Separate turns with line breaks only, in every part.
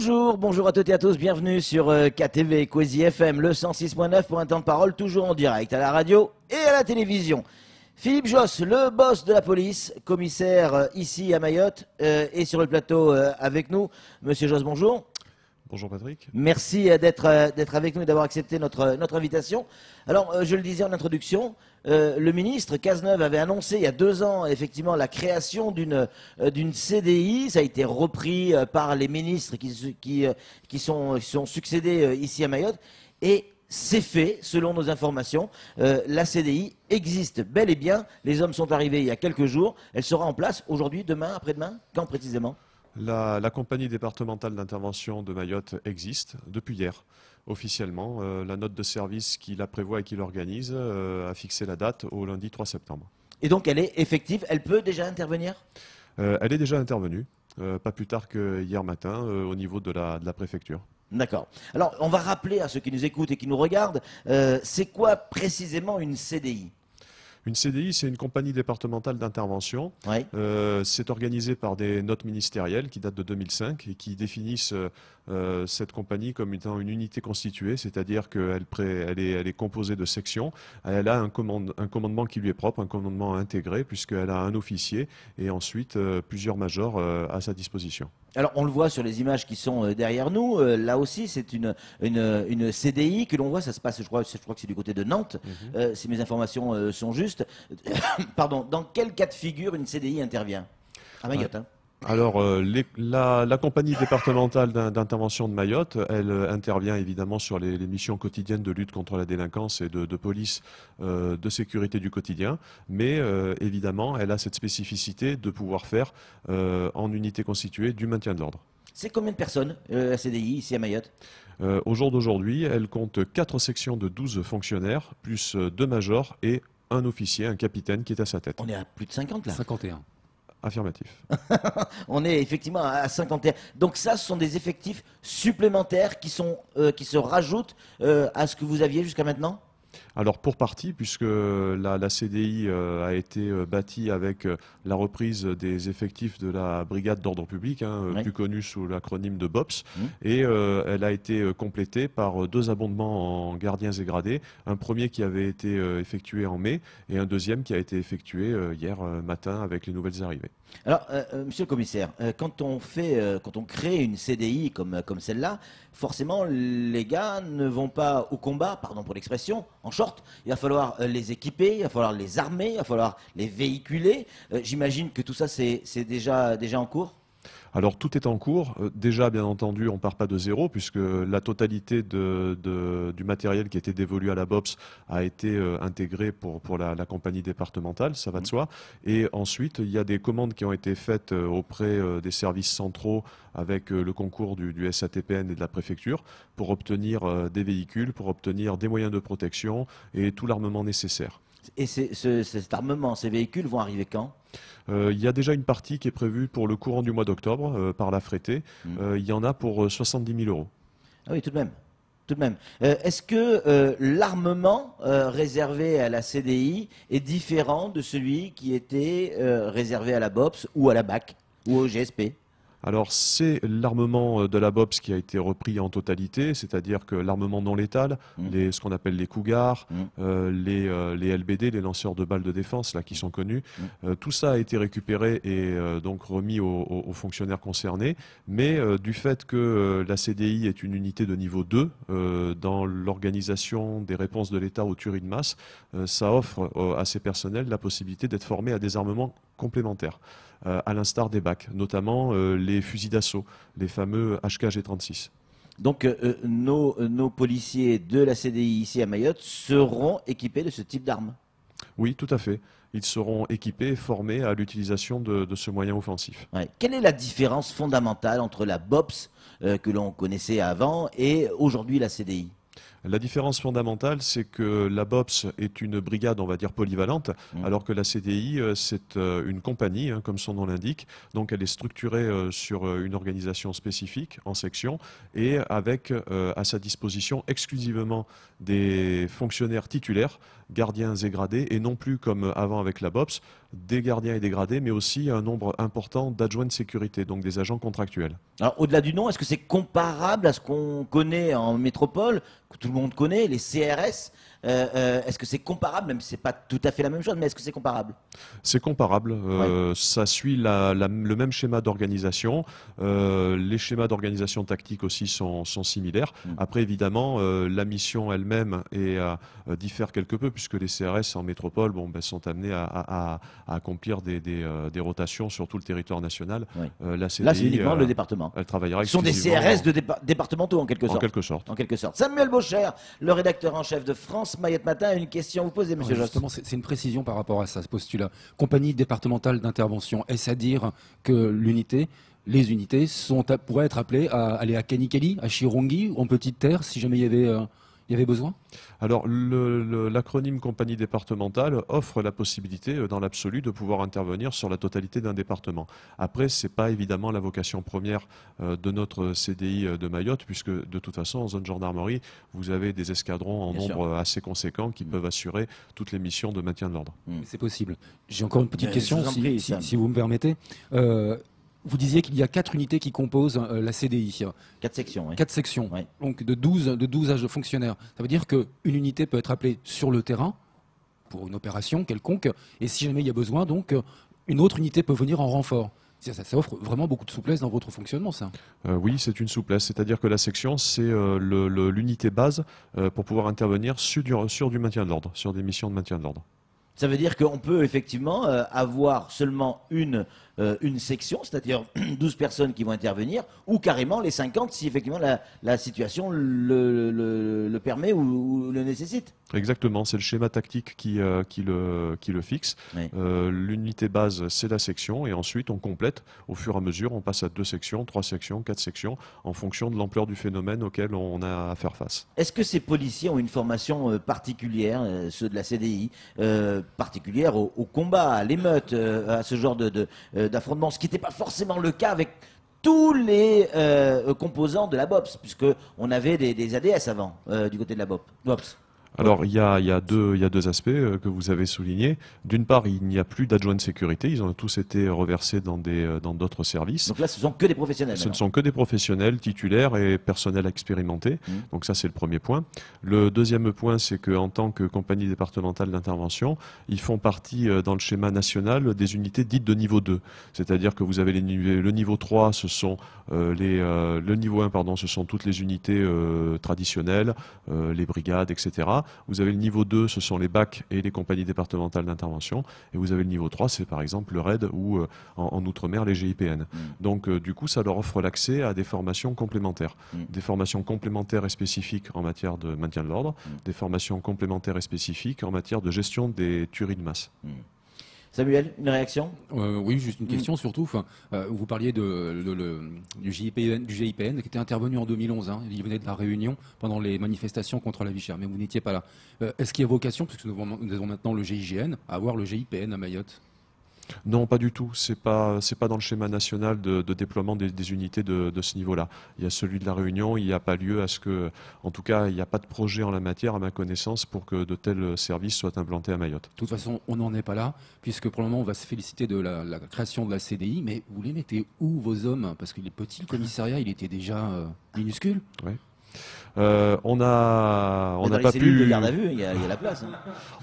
Bonjour, bonjour à toutes et à tous, bienvenue sur euh, KTV, Quasi FM, le 106.9 pour un temps de parole, toujours en direct à la radio et à la télévision. Philippe Joss, le boss de la police, commissaire euh, ici à Mayotte, et euh, est sur le plateau avec nous. Monsieur Joss, bonjour. Bonjour Patrick. Merci euh, euh, d'être avec nous et d'avoir accepté notre, euh, notre invitation. Alors, je le disais en introduction, le ministre Cazeneuve avait annoncé il y a deux ans effectivement la création d'une CDI. Ça a été repris par les ministres qui, qui, sont, qui sont succédés ici à Mayotte. Et c'est fait, selon nos informations. la CDI existe bel et bien. Les hommes sont arrivés il y a
quelques jours. Elle sera en place aujourd'hui,
demain, après-demain Quand précisément
la, compagnie départementale d'intervention de Mayotte existe depuis hier officiellement. Euh, la note de service qui la prévoit et qui l'organise euh, a fixé la date au lundi 3 septembre. Et donc elle est effective, elle peut déjà intervenir euh, Elle est déjà intervenue, pas plus tard que matin au niveau de la, de la préfecture.
D'accord. Alors on va rappeler à ceux qui nous écoutent et qui nous regardent,
c'est quoi précisément une CDI une CDI, c'est une compagnie départementale d'intervention. Euh, c'est organisé par des notes ministérielles qui datent de 2005 et qui définissent euh, euh, cette compagnie comme étant une unité constituée, c'est-à-dire qu'elle est, composée de sections. Elle a un, commandement qui lui est propre, un commandement intégré, puisqu'elle a un officier et ensuite plusieurs majors à sa disposition.
Alors on le voit sur les images qui sont euh, derrière nous. Euh, là aussi, c'est une, CDI que l'on voit. Ça se passe, je crois, je
crois que c'est du côté de Nantes, mhm.
euh, si mes informations sont justes. Pardon, dans quel cas de figure une CDI intervient Ah
alors, euh, la, compagnie départementale d'intervention de Mayotte, elle euh, intervient évidemment sur les, missions quotidiennes de lutte contre la délinquance et de, police euh, de sécurité du quotidien, mais évidemment, elle a cette spécificité de pouvoir faire en unité constituée du maintien de l'ordre.
C'est combien de personnes
la CDI ici à Mayotte Au jour d'aujourd'hui, elle compte 4 sections de 12 fonctionnaires, plus 2 majors et un officier, un capitaine qui est à sa tête. On est à plus de 50 là 51. Affirmatif.
On est effectivement à 51. Donc ça, ce sont des effectifs supplémentaires qui, sont, euh, qui se rajoutent euh, à ce que vous aviez jusqu'à maintenant
alors pour partie, puisque la, CDI euh, a été euh, bâtie avec euh, la reprise des effectifs de la brigade d'ordre public, hein, plus connue sous l'acronyme de BOPS, mmh. et elle a été complétée par deux abondements en gardiens et gradés, un premier qui avait été effectué en mai et un deuxième qui a été effectué hier matin avec les nouvelles arrivées.
Alors, euh, euh, monsieur le commissaire, euh, quand, on fait, quand on crée une CDI comme, celle-là, forcément, les gars ne vont pas au combat, pardon pour l'expression, en short. Il va falloir les équiper, il va falloir les armer, il va falloir les véhiculer. J'imagine que tout ça, c'est déjà, déjà en cours
alors tout est en cours. Euh, déjà, bien entendu, on ne part pas de zéro puisque la totalité du matériel qui était dévolu à la BOPS a été intégrée euh, intégré pour, la, compagnie départementale, ça va de mmh. soi. Et ensuite, il y a des commandes qui ont été faites euh, auprès des services centraux avec le concours du, SATPN et de la préfecture pour obtenir des véhicules, pour obtenir des moyens de protection et tout l'armement nécessaire. Et cet armement, ces véhicules vont arriver quand euh, il y a déjà une partie qui est prévue pour le courant du mois d'octobre euh, par la frétée. Mm. Euh, il y en a pour 70 000 euros.
Ah oui, tout de même. Tout de même. Est-ce que l'armement réservé à la CDI est différent de celui qui était réservé à la BOPS ou à la BAC ou au GSP
alors c'est l'armement euh, de la BOPS qui a été repris en totalité, c'est-à-dire que l'armement non létal, mmh. ce qu'on appelle les cougars, mmh. euh, les, euh, LBD, les lanceurs de balles de défense, là qui sont connus, mmh. tout ça a été récupéré et donc remis aux, aux, fonctionnaires concernés. Mais du fait que la CDI est une unité de niveau 2 dans l'organisation des réponses de l'État aux tueries de masse, ça offre à ces personnels la possibilité d'être formés à des armements complémentaires. Euh, à l'instar des BAC, notamment euh, les fusils d'assaut, les fameux HKG-36.
Donc euh, nos, nos, policiers de la CDI ici à Mayotte
seront équipés de ce type d'armes Oui, tout à fait. Ils seront équipés et formés à l'utilisation de, ce moyen offensif. Quelle est la différence fondamentale entre la BOPS que l'on connaissait avant et aujourd'hui la CDI la différence fondamentale, c'est que la BOPS est une brigade, on va dire, polyvalente, mm. alors que la CDI, euh, c'est euh, une compagnie, hein, comme son nom l'indique. Donc elle est structurée euh, sur une organisation spécifique, en section, et avec à sa disposition exclusivement des fonctionnaires titulaires, gardiens et gradés, et non plus comme avant avec la BOPS, des gardiens et des gradés, mais aussi un nombre important d'adjoints de sécurité, donc des agents contractuels. Alors, au-delà du nom,
est-ce que c'est comparable à ce qu'on connaît en métropole, que tout le monde connaît, les CRS euh, euh, est-ce que c'est comparable, même si c'est pas tout à fait la même chose, mais est-ce que c'est comparable
C'est comparable. Euh, ça suit le même schéma d'organisation. les schémas d'organisation tactique aussi sont, similaires. Mm. Après, évidemment, la mission elle-même est diffère quelque peu, puisque les CRS en métropole bon, ben, sont amenés à, accomplir des, rotations sur tout le territoire national. Là, c'est uniquement le département. Elle Ce sont des CRS de départementaux, en quelque, sorte. quelque sorte. En quelque sorte.
Samuel Beaucher, le rédacteur en chef de France. France Matin a une question à vous poser, monsieur Justement,
c'est une précision par rapport à ça, ce postulat. Compagnie départementale d'intervention, est-ce à dire que l'unité les unités pourraient être appelées à aller à Kanikeli, à Chirongui, en Petite Terre, si jamais il y avait euh, il y avait besoin
Alors, l'acronyme compagnie départementale offre la possibilité, euh, dans l'absolu, de pouvoir intervenir sur la totalité d'un département. Après, ce n'est pas évidemment la vocation première euh, de notre CDI euh, de Mayotte, puisque de toute façon, en zone gendarmerie, vous avez des escadrons en nombre assez conséquent qui mm. peuvent assurer toutes les missions de maintien de l'ordre. Mm. C'est possible. J'ai encore une petite question, si,
vous me permettez vous disiez qu'il y a quatre unités qui composent euh, la CDI. Quatre sections. Oui. Quatre sections. Donc de 12, de 12 âges de fonctionnaires. Ça veut dire qu'une unité peut être appelée sur le terrain pour une opération quelconque. Et si jamais il y a besoin, donc, euh, une autre unité peut venir en renfort. Ça, offre vraiment beaucoup de souplesse dans votre fonctionnement, ça
euh, Oui, c'est une souplesse. C'est-à-dire que la section, c'est l'unité base pour pouvoir intervenir sur du, sur du maintien de l'ordre, sur des missions de maintien de l'ordre.
Ça veut dire qu'on peut effectivement avoir seulement une euh, une section, c'est-à-dire 12 personnes qui vont intervenir, ou carrément les 50 si effectivement la, situation le, permet ou, le nécessite.
Exactement, c'est le schéma tactique qui, euh, qui, le, qui le fixe. Euh, l'unité base, c'est la section, et ensuite on complète au fur et à mesure, on passe à deux sections, trois sections, quatre sections, en fonction de l'ampleur du phénomène auquel on a à faire face.
Est-ce que ces policiers ont une formation particulière, ceux de la CDI, particulière au, combat, à l'émeute, à ce genre de d'affrontement, ce qui n'était pas forcément le cas avec tous les euh, composants de la BOPS, puisque on avait des, ADS avant euh, du côté de la BOPS.
Alors il y, a, deux, aspects euh, que vous avez soulignés. D'une part, il n'y a plus d'adjoints de sécurité. Ils ont tous été reversés dans euh, d'autres services. Donc là,
ce ne sont que des professionnels. Ce ne sont
que des professionnels titulaires et personnels expérimentés. Mmh. Donc ça, c'est le premier point. Le deuxième point, c'est qu'en tant que compagnie départementale d'intervention, ils font partie euh, dans le schéma national des unités dites de niveau 2. C'est-à-dire que vous avez le niveau 3, ce sont les, le niveau 1, pardon, ce sont toutes les unités traditionnelles, les brigades, etc. Vous avez le niveau 2, ce sont les bacs et les compagnies départementales d'intervention. Et vous avez le niveau 3, c'est par exemple le RED ou euh, en, Outre-mer les GIPN. Mm. Donc euh, du coup, ça leur offre l'accès à des formations complémentaires. Mm. Des formations complémentaires et spécifiques en matière de maintien de l'ordre, mm. des formations complémentaires et spécifiques en matière de gestion des tueries de masse. Samuel, une réaction euh, Oui, juste une question surtout. Euh, vous parliez du, GIPN, qui
était intervenu en 2011. Hein. Il venait de la Réunion pendant les manifestations contre la vichère. mais vous n'étiez pas là. Euh, est-ce qu'il y a vocation, puisque nous avons maintenant le GIGN, à avoir le GIPN à Mayotte
non, pas du tout. Ce n'est pas dans le schéma national de, déploiement des, unités de, ce niveau-là. Il y a celui de la Réunion. Il n'y a pas lieu à ce que, en tout cas, il n'y a pas de projet en la matière à ma connaissance pour que de tels services soient implantés à Mayotte. De
toute façon, on n'en est pas là, puisque pour le moment, on va se féliciter de la, création de la CDI, mais vous les mettez où vos hommes Parce que les petits, commissariats, commissariat, il était déjà
euh, minuscule. Euh, on a, n'a pas pu. il y, la place. Hein.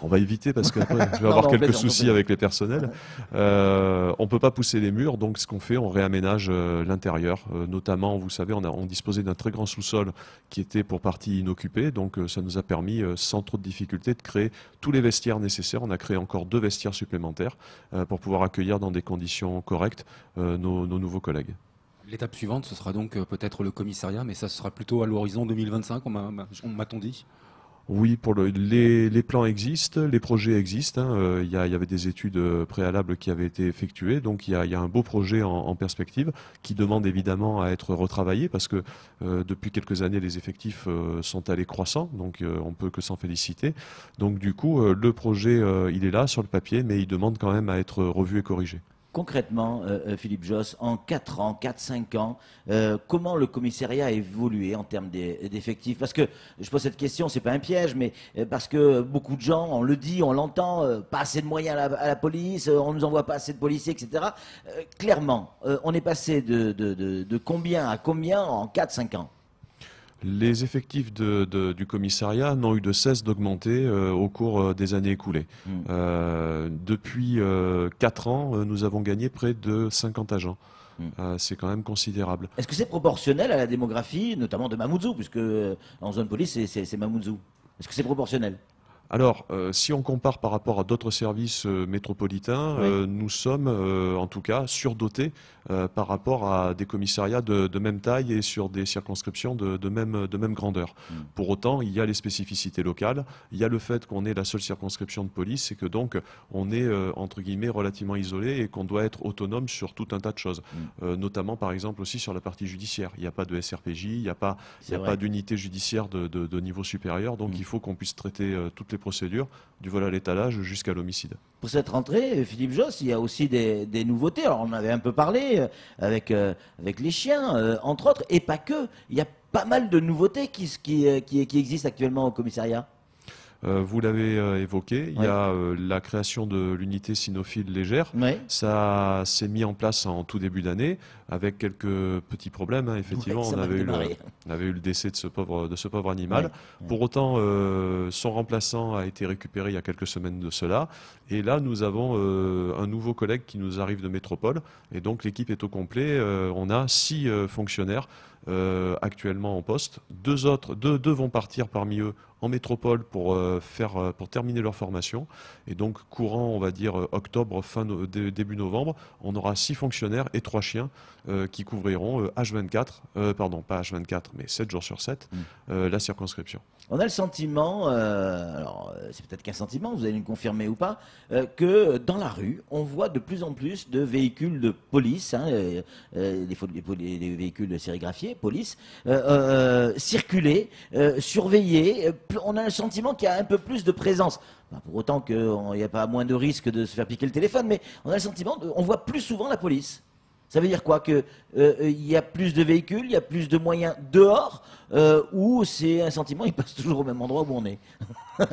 On va éviter parce que je vais avoir quelques soucis avec les personnels. On euh, on peut pas pousser les murs, donc ce qu'on fait, on réaménage euh, l'intérieur. notamment, vous savez, on, disposait d'un très grand sous-sol qui était pour partie inoccupé, donc ça nous a permis, sans trop de difficultés de créer tous les vestiaires nécessaires. On a créé encore deux vestiaires supplémentaires pour pouvoir accueillir dans des conditions correctes nos nouveaux collègues.
L'étape suivante, ce sera donc euh, peut-être le commissariat, mais ça sera plutôt à l'horizon 2025, on m'a-t-on dit
oui, pour le, les, plans existent, les projets existent. Hein, euh, il y, avait des études euh, préalables qui avaient été effectuées, donc il y, a, un beau projet en, perspective qui demande évidemment à être retravaillé parce que depuis quelques années les effectifs sont allés croissants. donc on peut que s'en féliciter. Donc du coup, le projet il est là sur le papier, mais il demande quand même à être revu et corrigé
concrètement, euh, euh, Philippe Joss, en 4 ans, 4-5 ans, euh, comment le commissariat a évolué en termes d'effectifs Parce que je pose cette question, c'est pas un piège, mais parce que beaucoup de gens, on le dit, on l'entend, pas assez de moyens à la, police, on nous envoie pas assez de policiers, etc. clairement, on est passé de, combien à combien en 4-5 ans
les effectifs du commissariat n'ont eu de cesse d'augmenter au cours des années écoulées. Hmm depuis 4 euh, ans, euh, nous avons gagné près de 50 agents. Hmm. Euh, c'est quand même considérable. Est-ce que c'est proportionnel à
la démographie, notamment de Mamoudzou, puisque en zone police, c'est Mamoudzou Est-ce que c'est proportionnel
alors, euh, si on compare par rapport à d'autres services euh, métropolitains, euh, nous sommes en tout cas surdotés par rapport à des commissariats de, même taille et sur des circonscriptions de, même, de même, grandeur. Hmm. Pour autant, il y a les spécificités locales, il y a le fait qu'on est la seule circonscription de police et que donc on est entre guillemets relativement isolé et qu'on doit être autonome sur tout un tas de choses, hmm. notamment par exemple aussi sur la partie judiciaire. Il n'y a pas de SRPJ, il n'y a pas, d'unité judiciaire de, niveau supérieur, donc hmm. il faut qu'on puisse traiter toutes les les procédures du vol à l'étalage jusqu'à l'homicide.
Pour cette rentrée, Philippe Joss, il y a aussi des, nouveautés. Alors, on avait un peu parlé euh, avec, euh, avec les chiens, euh, entre autres, et pas que. Il y a pas mal de nouveautés qui, qui, qui existent actuellement au commissariat.
Euh, vous l'avez euh, évoqué, il y a euh, la création de l'unité sinophile légère. Ça s'est mis en place en tout début d'année avec quelques petits problèmes. Hein. Effectivement, on, avait eu le, décès de ce pauvre, animal. Pour autant, son remplaçant a été récupéré il y a quelques semaines de cela. Et là, nous avons un nouveau collègue qui nous arrive de métropole. Et donc, l'équipe est au complet. on a six fonctionnaires euh, actuellement en poste. Deux autres, deux, vont partir parmi eux en métropole pour euh, faire, euh, pour terminer leur formation. Et donc courant, on va dire octobre, fin début novembre, on aura six fonctionnaires et trois chiens qui couvriront H24, pardon pas H24, mais 7 jours sur 7, mm. la circonscription.
On a le sentiment, alors c'est peut-être qu'un sentiment, vous allez me confirmer ou pas, que dans la rue, on voit de plus en plus de véhicules de police, hein, les, véhicules de sérigraphiés police, euh, euh, euh, circuler, surveiller. On a un sentiment qu'il y a un peu plus de présence. pour autant qu'il n'y a pas moins de risque de se faire piquer le téléphone, mais on a le sentiment, qu'on on voit plus souvent la police. Ça veut dire quoi Qu'il il y a plus de véhicules, il y a plus de moyens dehors, ou c'est un sentiment, il passe toujours au même endroit où on est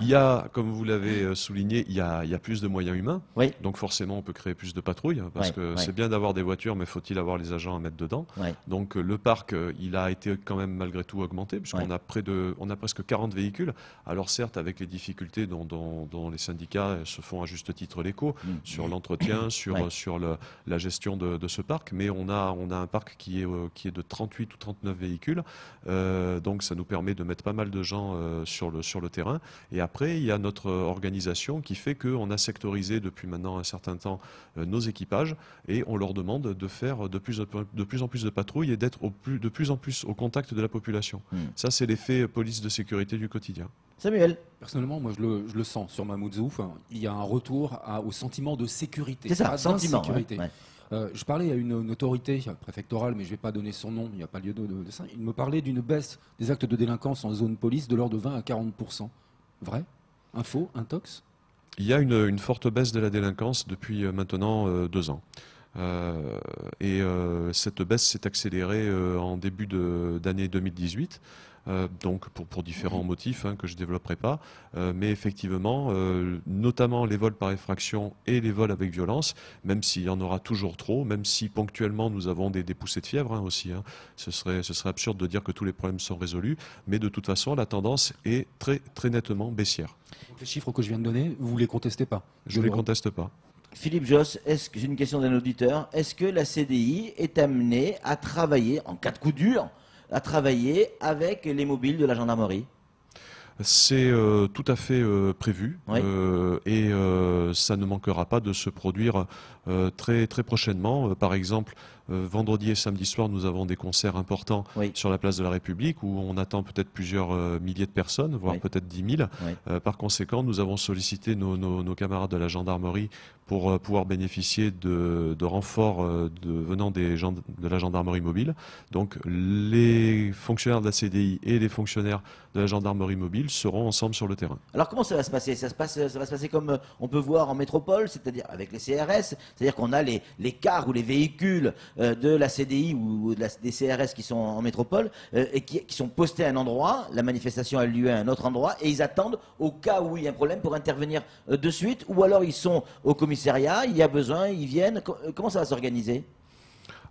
Il y a, comme vous l'avez euh, souligné, il y, a, il y, a, plus de moyens humains. Oui. Donc forcément, on peut créer plus de patrouilles, hein, parce que c'est bien d'avoir des voitures, mais faut-il avoir les agents à mettre dedans Donc euh, le parc, euh, il a été quand même malgré tout augmenté, puisqu'on a près de, on a presque 40 véhicules. Alors certes, avec les difficultés dont, dont, dont les syndicats se font à juste titre l'écho mmh. sur l'entretien, sur, sur la gestion de, ce parc, mais on a, on a un parc qui est, qui est de 38 ou 39 véhicules. donc ça nous permet de mettre pas mal de gens sur, le, sur le terrain. Et après, il y a notre euh, organisation qui fait qu'on a sectorisé depuis maintenant un certain temps euh, nos équipages et on leur demande de faire euh, de plus, en plus de patrouilles et d'être de plus en plus au contact de la population. Hmm. Ça, c'est l'effet police de sécurité du quotidien.
Samuel Personnellement, moi, je le, sens sur Mamoudzou. Hein. Il y a un retour au sentiment de sécurité. C'est ça, sentiment. je parlais à une, autorité préfectorale, mais je ne vais pas donner son nom, il n'y a pas lieu de, ça. Il me parlait d'une baisse des actes de délinquance en zone police de l'ordre de 20 à 40 Vrai Un faux Un tox
Il y a une, forte baisse de la délinquance depuis euh, maintenant euh, deux ans. Euh, et cette baisse s'est accélérée en début d'année 2018 euh, donc pour, différents mhm. motifs hein, que je ne développerai pas. Euh, mais effectivement, euh, notamment les vols par effraction et les vols avec violence, même s'il y en aura toujours trop, même si ponctuellement nous avons des, poussées de fièvre hein, aussi. Hein, ce, serait, absurde de dire que tous les problèmes sont résolus, mais de toute façon, la tendance est très, très nettement baissière.
Les chiffres que je viens de donner, vous ne les contestez pas Je ne les conteste pas. Philippe
Joss, est-ce que, j'ai une question d'un auditeur, est-ce que la CDI est amenée à travailler en cas de coup dur à travailler avec les mobiles de la gendarmerie
c'est euh, tout à fait euh, prévu euh, et ça ne manquera pas de se produire euh, très, très prochainement. Euh, par exemple, euh, vendredi et samedi soir, nous avons des concerts importants sur la place de la République où on attend peut-être plusieurs milliers de personnes, voire peut-être 10 000. par conséquent, nous avons sollicité nos, camarades de la gendarmerie pour pouvoir bénéficier de, de renforts venant des gens, de la gendarmerie mobile. Donc les fonctionnaires de la CDI et les fonctionnaires de la gendarmerie mobile seront ensemble sur le terrain.
Alors comment ça va se passer ça, se passe, ça va se passer comme on peut voir en métropole, c'est-à-dire avec les CRS, c'est-à-dire qu'on a les, cars ou les véhicules euh, de la CDI ou, de la, des CRS qui sont en métropole euh, et qui, qui, sont postés à un endroit, la manifestation a lieu à un autre endroit, et ils attendent au cas où il y a un problème pour intervenir euh, de suite, ou alors ils sont au commissariat, il y a besoin, ils viennent. Comment ça va s'organiser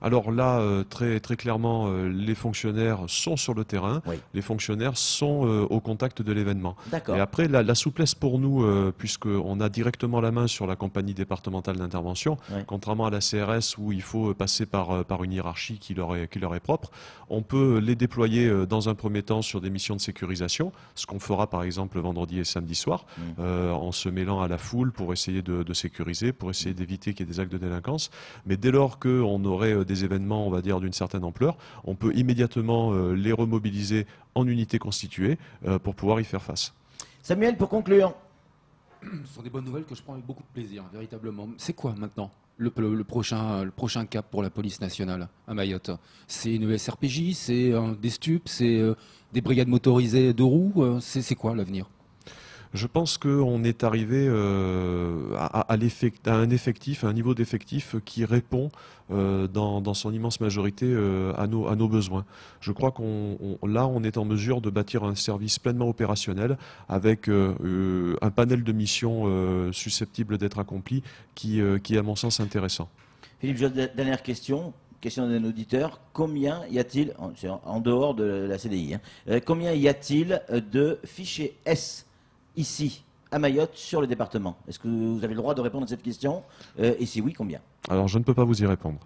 alors là, euh, très, très clairement, euh, les fonctionnaires sont sur le terrain, les fonctionnaires sont euh, au contact de l'événement. Et après, la, souplesse pour nous, puisqu'on a directement la main sur la compagnie départementale d'intervention, contrairement à la CRS où il faut passer par, par une hiérarchie qui leur, est, qui leur est propre, on peut les déployer dans un premier temps sur des missions de sécurisation, ce qu'on fera par exemple vendredi et samedi soir, en se mêlant à la foule pour essayer de, sécuriser, pour essayer d'éviter qu'il y ait des actes de délinquance. Mais dès lors qu'on aurait des événements, on va dire, d'une certaine ampleur, on peut immédiatement euh, les remobiliser en unités constituées euh, pour pouvoir y faire face.
Samuel, pour conclure. Ce sont des bonnes nouvelles que je prends avec beaucoup de plaisir, véritablement. C'est quoi maintenant le, prochain, le prochain cap pour la police nationale à Mayotte C'est une SRPJ C'est euh, des stupes C'est des brigades motorisées de roues C'est quoi l'avenir
je pense qu'on est arrivé euh, à, un effectif, un niveau d'effectif qui répond euh, dans, son immense majorité euh, à, nos, besoins. Je crois qu'on là, on est en mesure de bâtir un service pleinement opérationnel avec un panel de missions susceptibles d'être accomplies qui, est à mon sens intéressant.
Philippe, dernière question question d'un auditeur, combien y a-t-il, en dehors de la CDI, hein, combien y a-t-il de fichiers S ici, à Mayotte, sur le département Est-ce que vous avez le droit de répondre à cette question euh, Et si oui, combien
Alors, je ne peux pas vous y répondre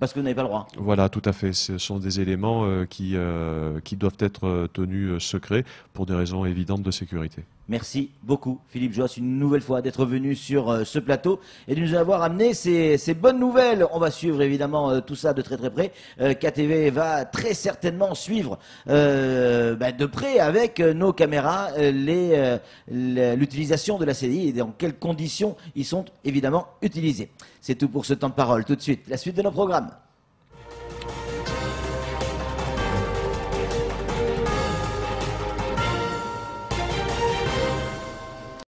parce que vous n'avez pas le droit.
Voilà, tout à fait. Ce sont des éléments euh, euh, qui, doivent être euh, tenus secrets pour des raisons évidentes de sécurité.
Merci beaucoup, Philippe Joas, une nouvelle fois d'être venu sur ce plateau et de nous avoir amené ces, bonnes nouvelles. On va suivre évidemment tout ça de très très près. KTV va très certainement suivre ben, de près avec nos caméras l'utilisation de la CDI et dans quelles conditions ils sont évidemment utilisés. C'est tout pour ce temps de parole. Tout de suite, la suite de nos programmes.